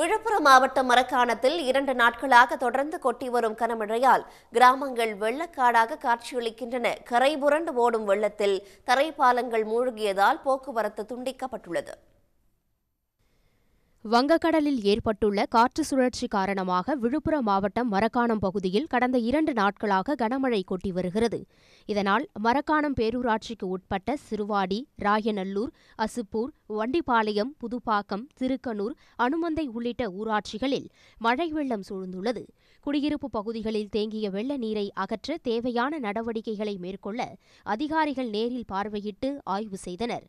விழுப்புரம் மாவட்டம் மரக்காணத்தில் இரண்டு நாட்களாக தொடர்ந்து கொட்டி வரும் கனமழையால் கிராமங்கள் வெள்ளக்காடாக காட்சியளிக்கின்றன கரைபுரண்டு ஓடும் வெள்ளத்தில் தரைப்பாலங்கள் மூழ்கியதால் போக்குவரத்து துண்டிக்கப்பட்டுள்ளது வங்கக்கடலில் ஏற்பட்டுள்ள காற்று சுழற்சி காரணமாக விழுப்புரம் மாவட்டம் மரக்காணம் பகுதியில் கடந்த இரண்டு நாட்களாக கனமழை கொட்டி வருகிறது இதனால் மரக்காணம் பேரூராட்சிக்கு உட்பட்ட சிறுவாடி ராயநல்லூர் அசுப்பூர் வண்டிபாளையம் புதுப்பாக்கம் திருக்கனூர் அனுமந்தை உள்ளிட்ட ஊராட்சிகளில் மழை வெள்ளம் சூழ்ந்துள்ளது குடியிருப்பு பகுதிகளில் தேங்கிய வெள்ள நீரை அகற்ற தேவையான நடவடிக்கைகளை மேற்கொள்ள அதிகாரிகள் நேரில் பார்வையிட்டு ஆய்வு செய்தனர்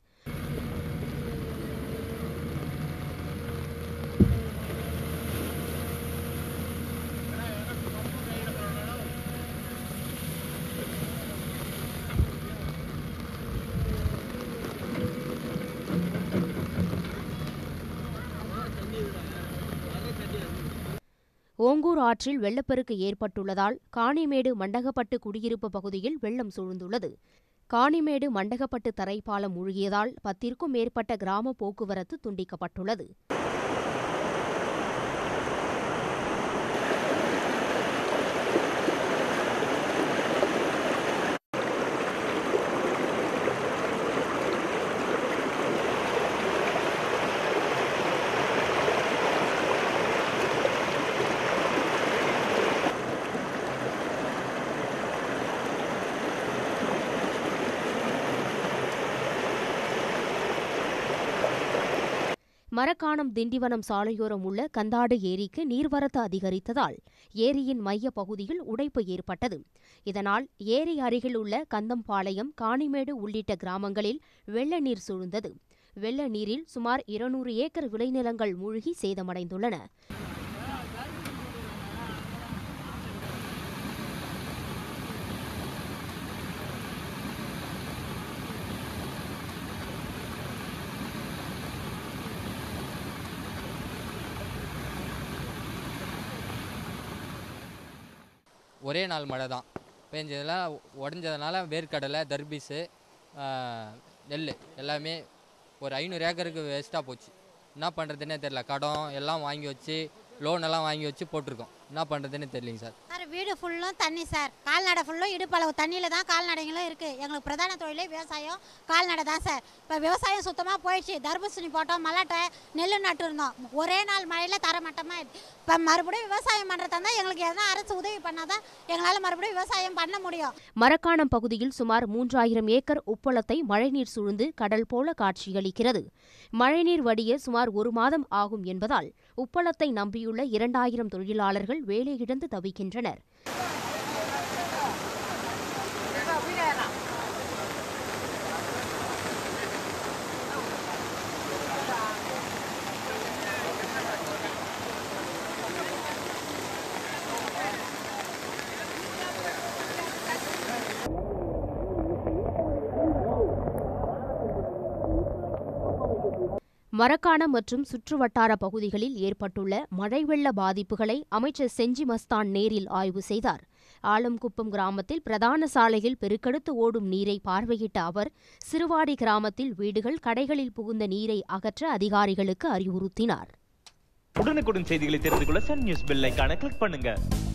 ஓங்கூர் ஆற்றில் வெள்ளப்பெருக்கு ஏற்பட்டுள்ளதால் காணிமேடு மண்டகப்பட்டு குடியிருப்பு பகுதியில் வெள்ளம் சூழ்ந்துள்ளது காணிமேடு மண்டகப்பட்டு தரைப்பாலம் மூழ்கியதால் பத்திற்கும் மேற்பட்ட கிராம போக்குவரத்து துண்டிக்கப்பட்டுள்ளது மரக்காணம் திண்டிவனம் சாலையோரம் உள்ள கந்தாடு ஏரிக்கு நீர்வரத்து அதிகரித்ததால் ஏரியின் மைய பகுதியில் உடைப்பு ஏற்பட்டது இதனால் ஏரி அருகில் உள்ள கந்தம்பாளையம் காணிமேடு உள்ளிட்ட கிராமங்களில் வெள்ள நீர் சூழ்ந்தது வெள்ள நீரில் சுமார் இருநூறு ஏக்கர் விளைநிலங்கள் மூழ்கி சேதமடைந்துள்ளன ஒரே நாள் மழை தான் பெஞ்சதெல்லாம் உடஞ்சதுனால வேர்க்கடலை தர்பீஸு நெல் எல்லாமே ஒரு ஐநூறு ஏக்கருக்கு வேஸ்ட்டாக போச்சு என்ன பண்ணுறதுன்னே தெரில கடன் எல்லாம் வாங்கி வச்சு லோன் எல்லாம் வாங்கி வச்சு போட்டிருக்கோம் என்ன பண்ணுறதுன்னு தெரியலைங்க சார் சார் வீடு ஃபுல்லும் தண்ணி சார் கால்நடை ஃபுல்லும் இடுப்பளவு தண்ணியில் தான் கால்நடைகளும் இருக்குது எங்களுக்கு பிரதான தொழிலே விவசாயம் கால்நடை தான் சார் இப்போ விவசாயம் சுத்தமாக போயிடுச்சு தர்பூசணி போட்டோம் மல்லாட்டை நெல் நட்டு இருந்தோம் ஒரே நாள் மழையில் தரமட்டமாக இப்போ மறுபடியும் விவசாயம் பண்ணுறதா தான் எங்களுக்கு எதனா அரசு உதவி பண்ணால் தான் எங்களால் மறுபடியும் விவசாயம் பண்ண முடியும் மரக்காணம் பகுதியில் சுமார் மூன்றாயிரம் ஏக்கர் உப்பளத்தை மழைநீர் சூழ்ந்து கடல் போல காட்சியளிக்கிறது மழைநீர் வடிய சுமார் ஒரு மாதம் ஆகும் என்பதால் உப்பளத்தை நம்பியுள்ள இரண்டாயிரம் தொழிலாளர்கள் வேலை இழந்து தவிக்கின்றனர் மரக்காணம் மற்றும் சுற்றுவட்டார பகுதிகளில் ஏற்பட்டுள்ள மழை வெள்ள பாதிப்புகளை அமைச்சர் செஞ்சி மஸ்தான் நேரில் ஆய்வு செய்தார் ஆலம்குப்பம் கிராமத்தில் பிரதான சாலையில் பெருக்கெடுத்து ஓடும் நீரை பார்வையிட்ட அவர் சிறுவாடி கிராமத்தில் வீடுகள் கடைகளில் புகுந்த நீரை அகற்ற அதிகாரிகளுக்கு அறிவுறுத்தினார் உடனுக்குடன் செய்திகளை தெரிந்து கொள்ள சன் நியூஸ் கிளிக் பண்ணுங்க